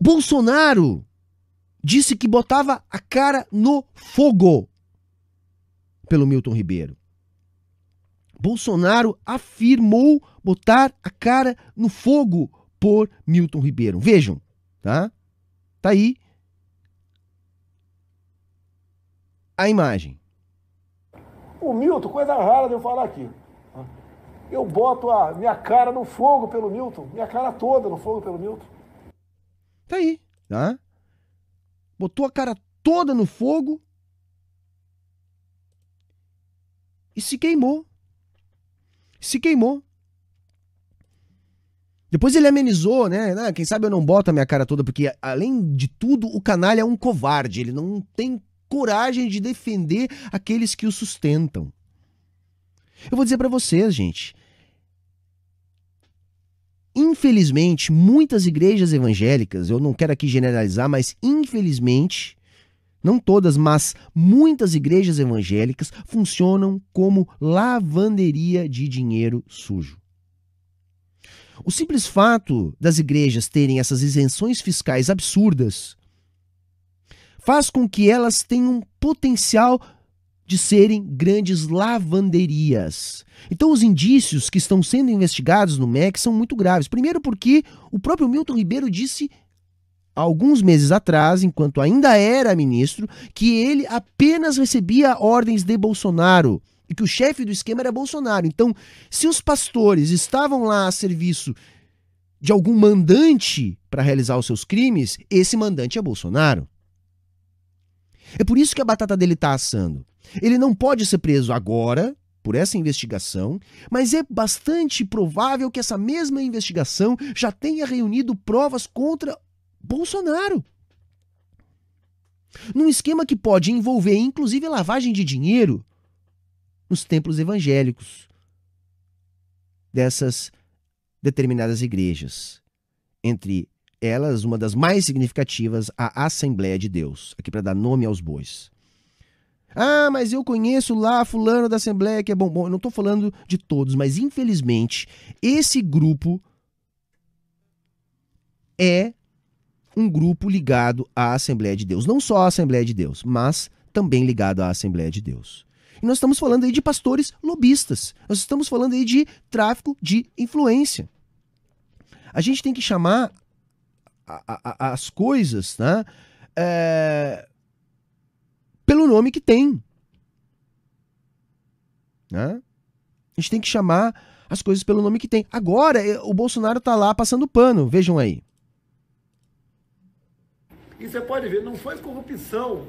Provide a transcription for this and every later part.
Bolsonaro disse que botava a cara no fogo pelo Milton Ribeiro. Bolsonaro afirmou botar a cara no fogo por Milton Ribeiro. Vejam, tá? Tá aí a imagem. O Milton, coisa rara de eu falar aqui. Eu boto a minha cara no fogo pelo Milton, minha cara toda no fogo pelo Milton. Tá aí, tá? Botou a cara toda no fogo e se queimou. Se queimou. Depois ele amenizou, né? Ah, quem sabe eu não boto a minha cara toda, porque além de tudo, o canalha é um covarde. Ele não tem coragem de defender aqueles que o sustentam. Eu vou dizer para vocês, gente infelizmente, muitas igrejas evangélicas, eu não quero aqui generalizar, mas infelizmente, não todas, mas muitas igrejas evangélicas funcionam como lavanderia de dinheiro sujo. O simples fato das igrejas terem essas isenções fiscais absurdas faz com que elas tenham potencial de serem grandes lavanderias. Então, os indícios que estão sendo investigados no MEC são muito graves. Primeiro, porque o próprio Milton Ribeiro disse alguns meses atrás, enquanto ainda era ministro, que ele apenas recebia ordens de Bolsonaro e que o chefe do esquema era Bolsonaro. Então, se os pastores estavam lá a serviço de algum mandante para realizar os seus crimes, esse mandante é Bolsonaro. É por isso que a batata dele está assando. Ele não pode ser preso agora por essa investigação, mas é bastante provável que essa mesma investigação já tenha reunido provas contra Bolsonaro. Num esquema que pode envolver inclusive lavagem de dinheiro nos templos evangélicos dessas determinadas igrejas. Entre elas, uma das mais significativas, a Assembleia de Deus, aqui para dar nome aos bois. Ah, mas eu conheço lá fulano da Assembleia que é bombom. Eu não estou falando de todos, mas infelizmente esse grupo é um grupo ligado à Assembleia de Deus. Não só à Assembleia de Deus, mas também ligado à Assembleia de Deus. E nós estamos falando aí de pastores lobistas. Nós estamos falando aí de tráfico de influência. A gente tem que chamar a, a, as coisas, né? É, pelo nome que tem. Né? A gente tem que chamar as coisas pelo nome que tem. Agora, eh, o Bolsonaro tá lá passando pano, vejam aí. E você pode ver, não foi corrupção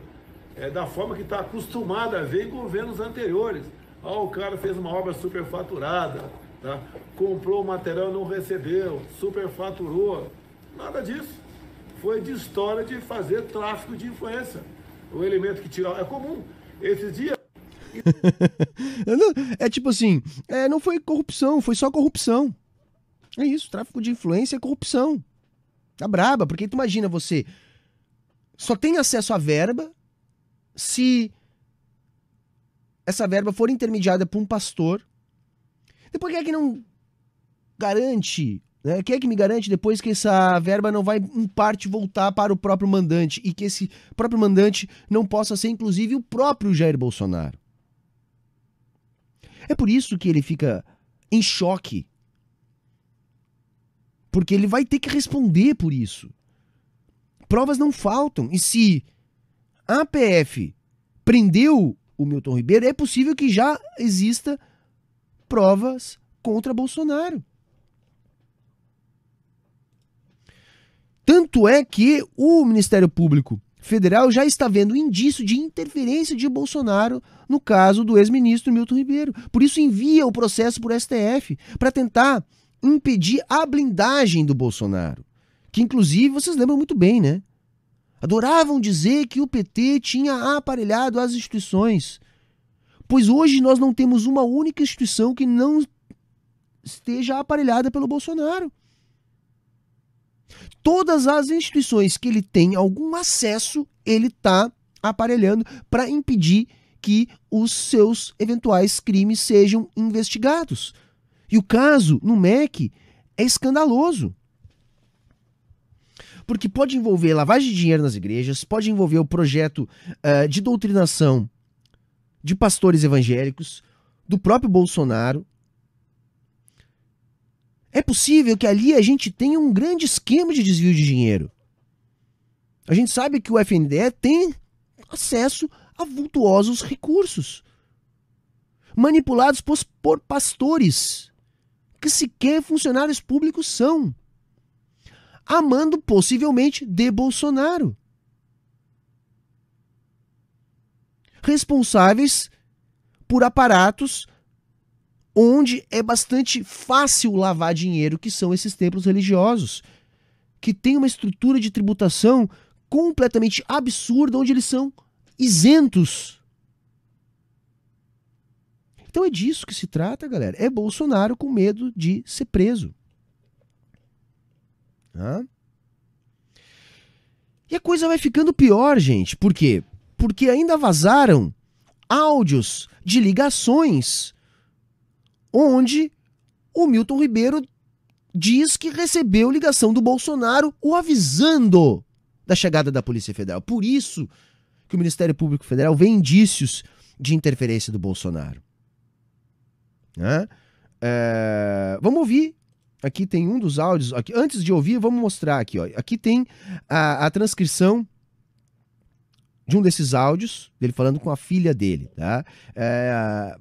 é, da forma que está acostumada a ver em governos anteriores. Ah, o cara fez uma obra superfaturada, tá? comprou o material e não recebeu, superfaturou. Nada disso. Foi de história de fazer tráfico de influência o elemento que tira. É comum. Esses dias. é tipo assim: é, não foi corrupção, foi só corrupção. É isso, tráfico de influência é corrupção. Tá braba, porque tu imagina você só tem acesso à verba se essa verba for intermediada por um pastor. Depois que é que não garante né? Quem é que me garante depois que essa verba não vai, em parte, voltar para o próprio mandante e que esse próprio mandante não possa ser, inclusive, o próprio Jair Bolsonaro? É por isso que ele fica em choque. Porque ele vai ter que responder por isso. Provas não faltam. E se a PF prendeu o Milton Ribeiro, é possível que já exista provas contra Bolsonaro. Tanto é que o Ministério Público Federal já está vendo indício de interferência de Bolsonaro no caso do ex-ministro Milton Ribeiro. Por isso envia o processo por STF para tentar impedir a blindagem do Bolsonaro, que inclusive vocês lembram muito bem, né? Adoravam dizer que o PT tinha aparelhado as instituições. Pois hoje nós não temos uma única instituição que não esteja aparelhada pelo Bolsonaro. Todas as instituições que ele tem algum acesso, ele está aparelhando para impedir que os seus eventuais crimes sejam investigados. E o caso no MEC é escandaloso. Porque pode envolver lavagem de dinheiro nas igrejas, pode envolver o projeto uh, de doutrinação de pastores evangélicos, do próprio Bolsonaro, é possível que ali a gente tenha um grande esquema de desvio de dinheiro. A gente sabe que o FNDE tem acesso a vultuosos recursos manipulados por pastores que sequer funcionários públicos são, amando possivelmente de Bolsonaro. Responsáveis por aparatos onde é bastante fácil lavar dinheiro, que são esses templos religiosos, que tem uma estrutura de tributação completamente absurda, onde eles são isentos. Então é disso que se trata, galera. É Bolsonaro com medo de ser preso. E a coisa vai ficando pior, gente. Por quê? Porque ainda vazaram áudios de ligações onde o Milton Ribeiro diz que recebeu ligação do Bolsonaro o avisando da chegada da Polícia Federal. Por isso que o Ministério Público Federal vê indícios de interferência do Bolsonaro. Né? É, vamos ouvir. Aqui tem um dos áudios. Aqui, antes de ouvir, vamos mostrar aqui. Ó. Aqui tem a, a transcrição de um desses áudios, dele falando com a filha dele. Tá? É,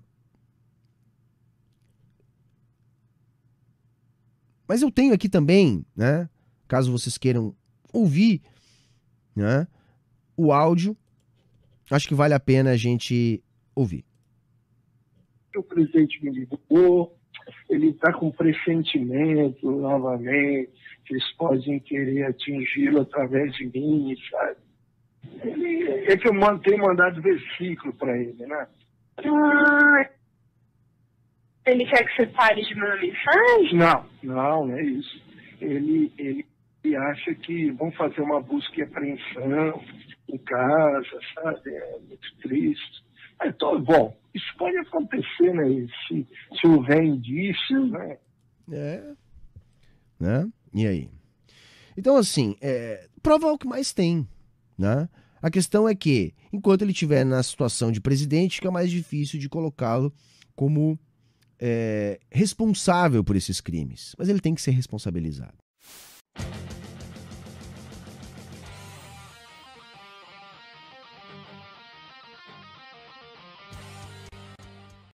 Mas eu tenho aqui também, né? Caso vocês queiram ouvir, né? O áudio, acho que vale a pena a gente ouvir. O presidente me ligou, ele está com pressentimento novamente, que eles podem querer atingi-lo através de mim, sabe? Ele, é que eu tenho mandado versículo para ele, né? Ah, ele quer que você pare de mandar mensagem? Não, não, não é isso. Ele, ele, ele acha que vão fazer uma busca e apreensão em casa, sabe? É muito triste. Mas, então, bom, isso pode acontecer, né? Se, se houver indícios, né? É. Né? E aí? Então, assim, é, o que mais tem, né? A questão é que, enquanto ele estiver na situação de presidente, fica mais difícil de colocá-lo como é, responsável por esses crimes, mas ele tem que ser responsabilizado.